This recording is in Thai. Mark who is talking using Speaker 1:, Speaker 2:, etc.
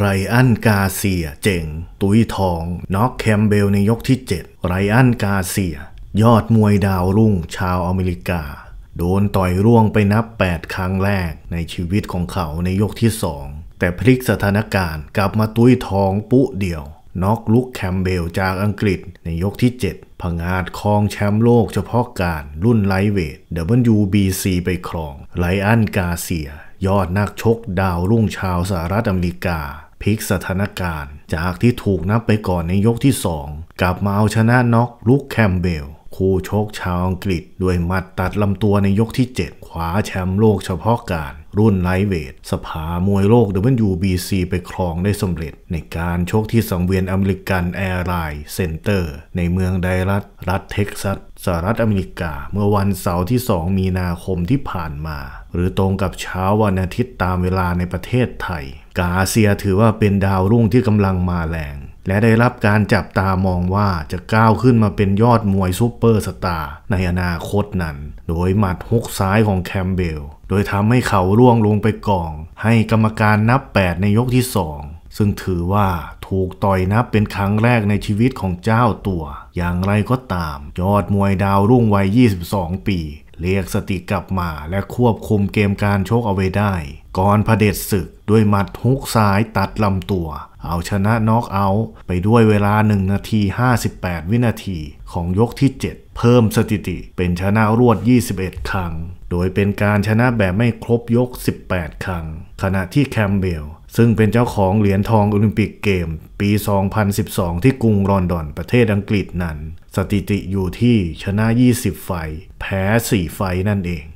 Speaker 1: ไรอันกาเซียเจ๋งตุยทองน็อกแคมเบลในยกที่7ไรอันกาเซียยอดมวยดาวรุ่งชาวอเมริกา โดนต่อยร่วงไปนับ 8 ครั้งแรกในชีวิตของเขาในยกที่ 2 แต่พลิกสถานการณ์กลับมาตุ้ยทองปุ๊เดียวน็อกลุกแคมเบลจากอังกฤษในยกที่ 7 พังอาจครองแชมป์โลกเฉพาะการรุ่นไลท์เวท WBC ไปครองไรอันกาเซียยอดนักชกดาวรุ่งชาวสหรัฐอเมริกาพลิกสถานการณ์ จากที่ถูกนับไปก่อนในยกที่ 2 กลับมาเอาชนะน็อกลุกแคมเบลคู่ชกชาวอังกฤษด้วยมัดตัดลำตัวในยกที่ 7 ขวาแชมป์โลกเฉพาะการ รุ่นไลท์เวทสภามวยโลก WBC ไปครองได้สำเร็จ ในการชกที่สังเวียนอเมริกันแอร์ไลน์เซ็นเตอร์ในเมืองไดรัตรัฐเท็กซัสสหรัฐอเมริกา เมื่อวันเสาร์ที่ 2 มีนาคมที่ผ่านมา หรือตรงกับเช้าวันอาทิตย์ตามเวลาในประเทศไทย กาเซียถือว่าเป็นดาวรุ่งที่กำลังมาแรงและได้รับการจับตามองว่าจะก้าวขึ้นมาเป็นยอดมวยซูเปอร์สตาร์ในอนาคตนั้น โดยหมัดฮุกซ้ายของแคมเบล โดยทำให้เขาร่วงลงไปกอง ให้กรรมการนับ 8 ในยกที่2ซึ่งถือว่าถูกต่อยนับเป็นครั้งแรกในชีวิตของเจ้าตัว อย่างไรก็ตาม ยอดมวยดาวรุ่งวัย 22 ปี เรียกสติกลับมาและควบคุมเกมการโชคเอาไว้ได้ ก่อนเผด็จศึก ด้วยหมัดฮุกซ้ายตัดลำตัวเอาชนะน็อกเอาท์ไปด้วยเวลา 1 นาที 58 วินาทีของยกที่ 7 เพิ่มสถิติเป็นชนะรวด 21 ครั้ง โดยเป็นการชนะแบบไม่ครบยก 18 ครั้ง ขณะที่แคมเบลซึ่งเป็นเจ้าของเหรียญทองโอลิมปิกเกมปี 2012 ที่กรุงลอนดอนประเทศอังกฤษนั้นสถิติอยู่ที่ชนะ 20 ไฟ แพ้ 4 ไฟนั่นเอง